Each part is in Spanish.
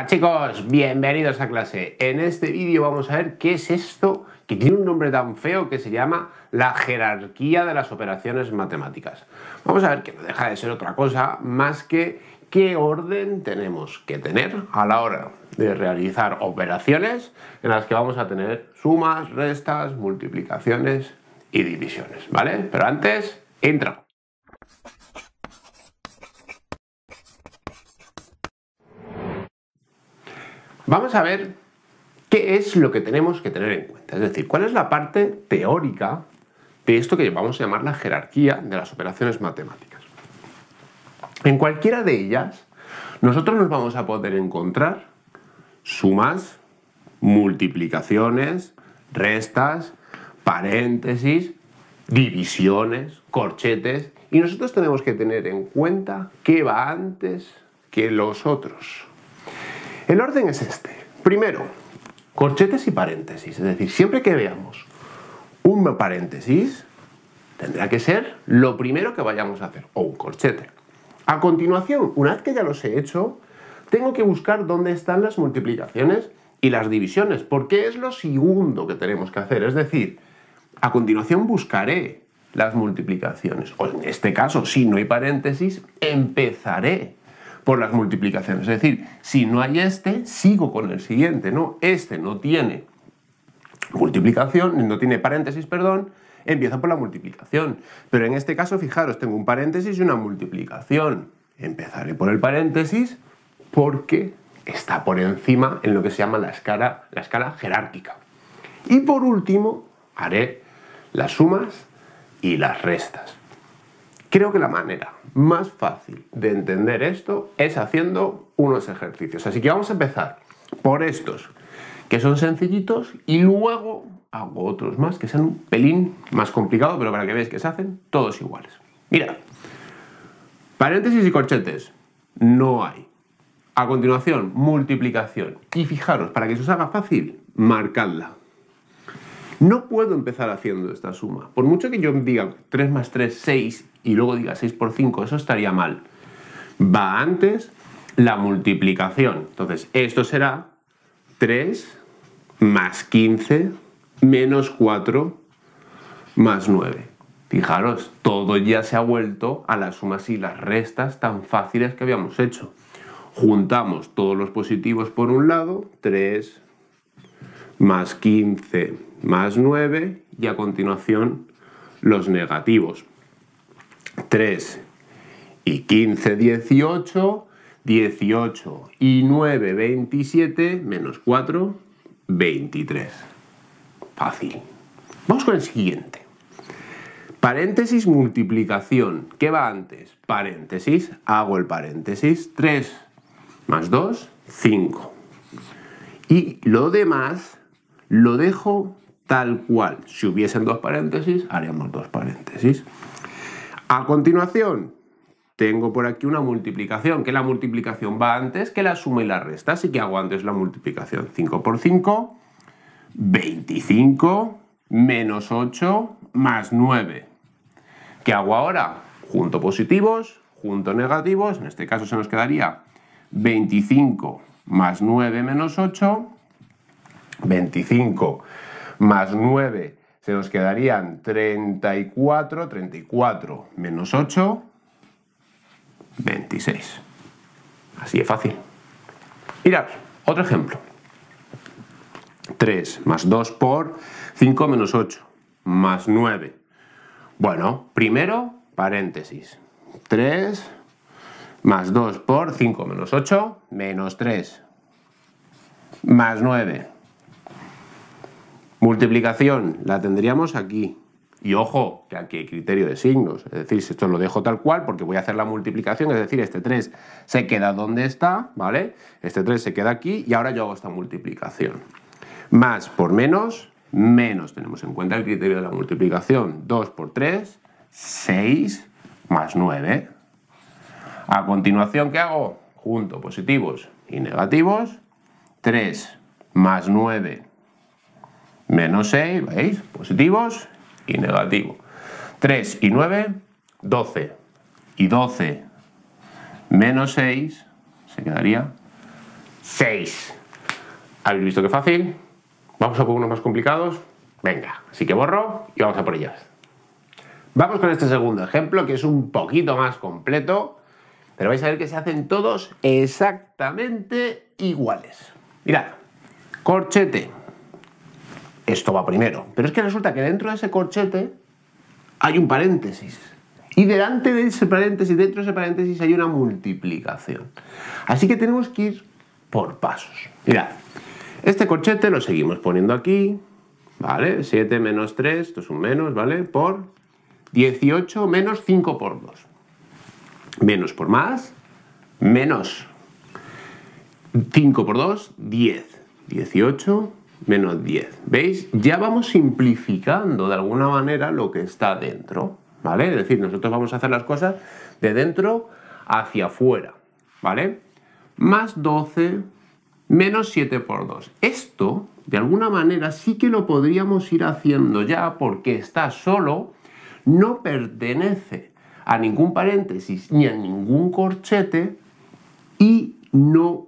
Hola chicos, bienvenidos a clase. En este vídeo vamos a ver qué es esto que tiene un nombre tan feo que se llama la jerarquía de las operaciones matemáticas. Vamos a ver que no deja de ser otra cosa más que qué orden tenemos que tener a la hora de realizar operaciones en las que vamos a tener sumas, restas, multiplicaciones y divisiones, ¿vale? Pero antes, intro. Vamos a ver qué es lo que tenemos que tener en cuenta, es decir, cuál es la parte teórica de esto que vamos a llamar la jerarquía de las operaciones matemáticas. En cualquiera de ellas, nosotros nos vamos a poder encontrar sumas, multiplicaciones, restas, paréntesis, divisiones, corchetes, y nosotros tenemos que tener en cuenta qué va antes que los otros. El orden es este. Primero, corchetes y paréntesis. Es decir, siempre que veamos un paréntesis, tendrá que ser lo primero que vayamos a hacer, o un corchete. A continuación, una vez que ya los he hecho, tengo que buscar dónde están las multiplicaciones y las divisiones, porque es lo segundo que tenemos que hacer. Es decir, a continuación buscaré las multiplicaciones, o en este caso, si no hay paréntesis, empezaré por las multiplicaciones. Es decir, si no hay este, sigo con el siguiente, ¿no? Este no tiene multiplicación, no tiene paréntesis, perdón, empiezo por la multiplicación. Pero en este caso, fijaros, tengo un paréntesis y una multiplicación. Empezaré por el paréntesis porque está por encima en lo que se llama la escala, la escala jerárquica. Y por último, haré las sumas y las restas. Creo que la manera más fácil de entender esto es haciendo unos ejercicios. Así que vamos a empezar por estos, que son sencillitos, y luego hago otros más que sean un pelín más complicado, pero para que veáis que se hacen todos iguales. Mira, paréntesis y corchetes, no hay. A continuación, multiplicación. Y fijaros, para que se os haga fácil, marcadla. No puedo empezar haciendo esta suma. Por mucho que yo diga 3 más 3, 6, y luego diga 6 por 5, eso estaría mal. Va antes la multiplicación. Entonces, esto será 3 más 15 menos 4 más 9. Fijaros, todo ya se ha vuelto a las sumas y las restas tan fáciles que habíamos hecho. Juntamos todos los positivos por un lado, 3 más 15 más 9 y a continuación los negativos. 3 y 15, 18, 18 y 9, 27, menos 4, 23. Fácil. Vamos con el siguiente. Paréntesis, multiplicación. ¿Qué va antes? Paréntesis, hago el paréntesis. 3 más 2, 5. Y lo demás lo dejo tal cual. Si hubiesen dos paréntesis, haríamos dos paréntesis. A continuación, tengo por aquí una multiplicación, que la multiplicación va antes que la suma y la resta, así que hago antes la multiplicación. 5 por 5, 25, menos 8, más 9. ¿Qué hago ahora? Junto positivos, junto negativos, en este caso se nos quedaría 25 más 9 menos 8, 25 más 9, se nos quedarían 34, 34 menos 8, 26. Así de fácil. Mirad, otro ejemplo. 3 más 2 por 5 menos 8 más 9. Bueno, primero paréntesis. 3 más 2 por 5 menos 8 menos 3 más 9 Multiplicación, la tendríamos aquí. Y ojo, que aquí hay criterio de signos. Es decir, si esto lo dejo tal cual, porque voy a hacer la multiplicación, es decir, este 3 se queda donde está, ¿vale? Este 3 se queda aquí y ahora yo hago esta multiplicación. Más por menos, menos. Tenemos en cuenta el criterio de la multiplicación. 2 por 3, 6 más 9. A continuación, ¿qué hago? Junto positivos y negativos. 3 más 9 Menos 6, ¿veis? Positivos y negativo. 3 y 9, 12. Y 12 menos 6 se quedaría 6. ¿Habéis visto qué fácil? Vamos a por unos más complicados. Venga, así que borro y vamos a por ellas. Vamos con este segundo ejemplo que es un poquito más completo, pero vais a ver que se hacen todos exactamente iguales. Mirad, corchete esto va primero. Pero es que resulta que dentro de ese corchete hay un paréntesis. Y delante de ese paréntesis, dentro de ese paréntesis, hay una multiplicación. Así que tenemos que ir por pasos. Mirad, este corchete lo seguimos poniendo aquí, ¿vale? 7 menos 3, esto es un menos, ¿vale? Por 18 menos 5 por 2. Menos por más, menos 5 por 2, 10. 18 menos 10. ¿Veis? Ya vamos simplificando de alguna manera lo que está dentro, ¿vale? Es decir, nosotros vamos a hacer las cosas de dentro hacia afuera, ¿vale? Más 12 menos 7 por 2. Esto, de alguna manera, sí que lo podríamos ir haciendo ya porque está solo, no pertenece a ningún paréntesis ni a ningún corchete y no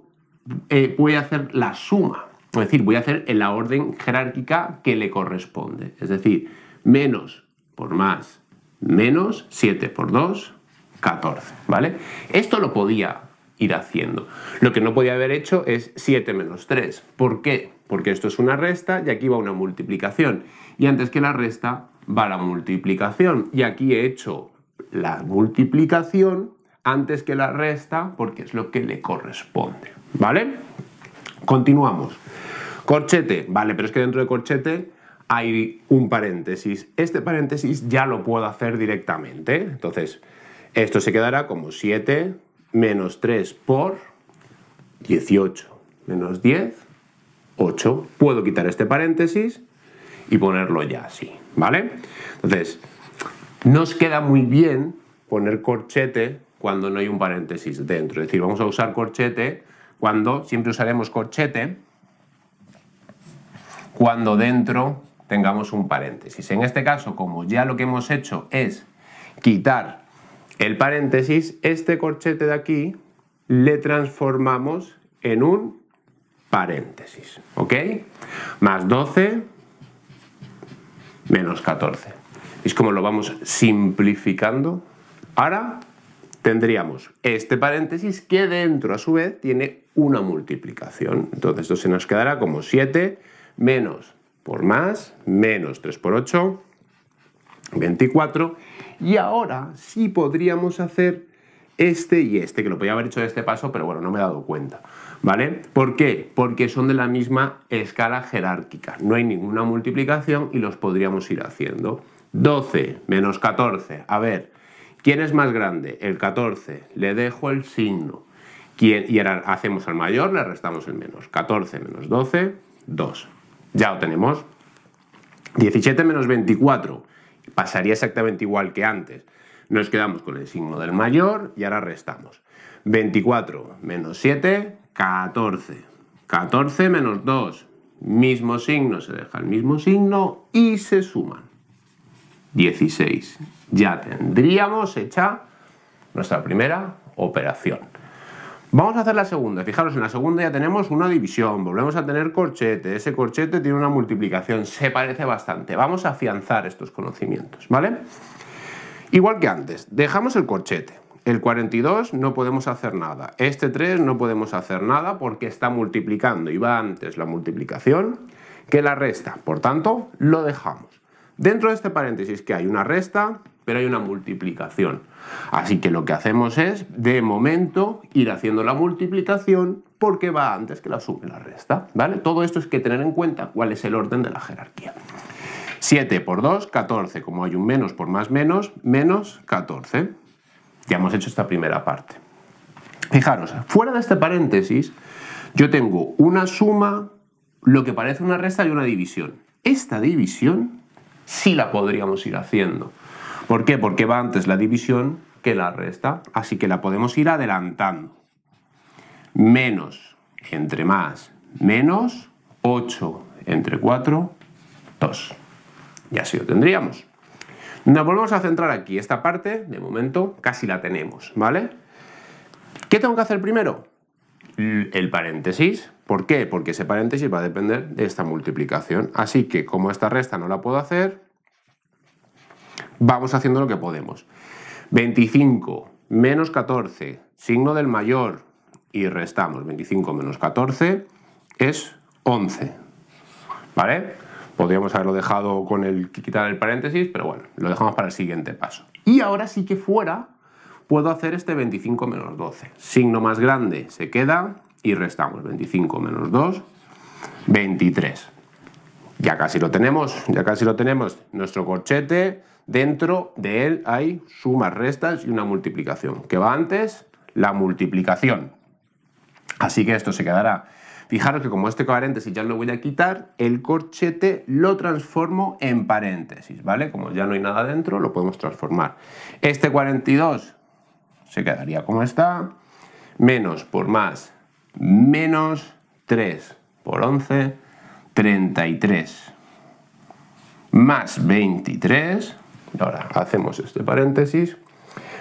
eh, puede hacer la suma, es decir, voy a hacer en la orden jerárquica que le corresponde. Es decir, menos por más, menos 7 por 2, 14. ¿Vale? Esto lo podía ir haciendo. Lo que no podía haber hecho es 7 menos 3. ¿Por qué? Porque esto es una resta y aquí va una multiplicación. Y antes que la resta va la multiplicación. Y aquí he hecho la multiplicación antes que la resta porque es lo que le corresponde. ¿Vale? Continuamos. Corchete, vale, pero es que dentro de corchete hay un paréntesis. Este paréntesis ya lo puedo hacer directamente. Entonces, esto se quedará como 7 menos 3 por 18. Menos 10, 8. Puedo quitar este paréntesis y ponerlo ya así, ¿vale? Entonces, nos queda muy bien poner corchete cuando no hay un paréntesis dentro. Es decir, vamos a usar corchete cuando siempre usaremos corchete cuando dentro tengamos un paréntesis. En este caso, como ya lo que hemos hecho es quitar el paréntesis, este corchete de aquí le transformamos en un paréntesis, ¿ok? Más 12 menos 14. Es como lo vamos simplificando? Ahora tendríamos este paréntesis que dentro a su vez tiene una multiplicación. Entonces esto se nos quedará como 7 menos por más, menos 3 por 8, 24. Y ahora sí podríamos hacer este y este, que lo podía haber hecho de este paso, pero bueno, no me he dado cuenta. ¿Vale? ¿Por qué? Porque son de la misma escala jerárquica. No hay ninguna multiplicación y los podríamos ir haciendo. 12 menos 14. A ver, ¿Quién es más grande? El 14. Le dejo el signo. Y ahora hacemos al mayor, le restamos el menos. 14 menos 12, 2. Ya lo tenemos. 17 menos 24. Pasaría exactamente igual que antes. Nos quedamos con el signo del mayor y ahora restamos. 24 menos 7, 14. 14 menos 2. Mismo signo, se deja el mismo signo y se suman. 16. Ya tendríamos hecha nuestra primera operación. Vamos a hacer la segunda. Fijaros, en la segunda ya tenemos una división, volvemos a tener corchete. Ese corchete tiene una multiplicación, se parece bastante. Vamos a afianzar estos conocimientos, ¿vale? Igual que antes, dejamos el corchete. El 42 no podemos hacer nada. Este 3 no podemos hacer nada porque está multiplicando y va antes la multiplicación que la resta. Por tanto, lo dejamos. Dentro de este paréntesis que hay una resta, pero hay una multiplicación. Así que lo que hacemos es, de momento, ir haciendo la multiplicación porque va antes que la suma y la resta. ¿vale? Todo esto es que tener en cuenta cuál es el orden de la jerarquía. 7 por 2, 14. Como hay un menos por más menos, menos 14. Ya hemos hecho esta primera parte. Fijaros, fuera de este paréntesis, yo tengo una suma, lo que parece una resta y una división. Esta división sí la podríamos ir haciendo. ¿Por qué? Porque va antes la división que la resta, así que la podemos ir adelantando. Menos entre más, menos 8 entre 4, 2. Y así lo tendríamos. Nos volvemos a centrar aquí. Esta parte, de momento, casi la tenemos, ¿vale? ¿Qué tengo que hacer primero? Mm, el paréntesis. ¿Por qué? Porque ese paréntesis va a depender de esta multiplicación. Así que como esta resta no la puedo hacer, vamos haciendo lo que podemos. 25 menos 14, signo del mayor, y restamos. 25 menos 14 es 11. ¿Vale? Podríamos haberlo dejado con el quitar el paréntesis, pero bueno, lo dejamos para el siguiente paso. Y ahora sí que fuera puedo hacer este 25 menos 12. Signo más grande se queda y restamos 25 menos 2, 23. Ya casi lo tenemos, ya casi lo tenemos. Nuestro corchete, dentro de él hay sumas, restas y una multiplicación. ¿Qué va antes? La multiplicación. Así que esto se quedará. Fijaros que como este paréntesis ya lo voy a quitar, el corchete lo transformo en paréntesis, ¿vale? Como ya no hay nada dentro, lo podemos transformar. Este 42 se quedaría como está. Menos por más, menos 3 por 11, 33. Más 23. Ahora hacemos este paréntesis.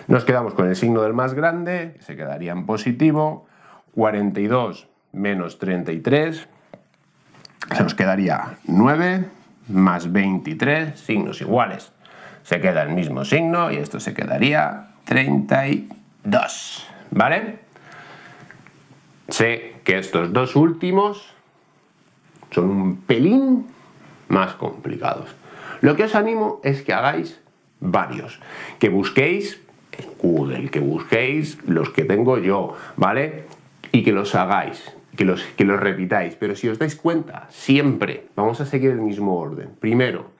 Nos quedamos con el signo del más grande, se quedaría en positivo. 42 menos 33. Se nos quedaría 9 más 23, signos iguales. Se queda el mismo signo y esto se quedaría 33. ...dos, ¿vale? Sé que estos dos últimos son un pelín más complicados. Lo que os animo es que hagáis varios, que busquéis en que busquéis los que tengo yo, ¿vale? Y que los hagáis, que los, que los repitáis. Pero si os dais cuenta, siempre vamos a seguir el mismo orden. Primero,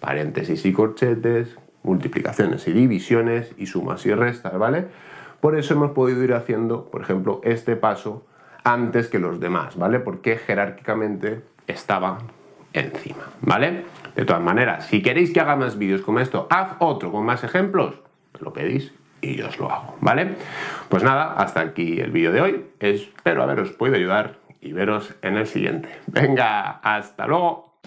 paréntesis y corchetes, multiplicaciones y divisiones y sumas y restas, ¿vale? Por eso hemos podido ir haciendo, por ejemplo, este paso antes que los demás, ¿vale? Porque jerárquicamente estaba encima, ¿vale? De todas maneras, si queréis que haga más vídeos como esto, haz otro con más ejemplos, lo pedís y yo os lo hago, ¿vale? Pues nada, hasta aquí el vídeo de hoy. Espero haberos podido ayudar y veros en el siguiente. Venga, hasta luego.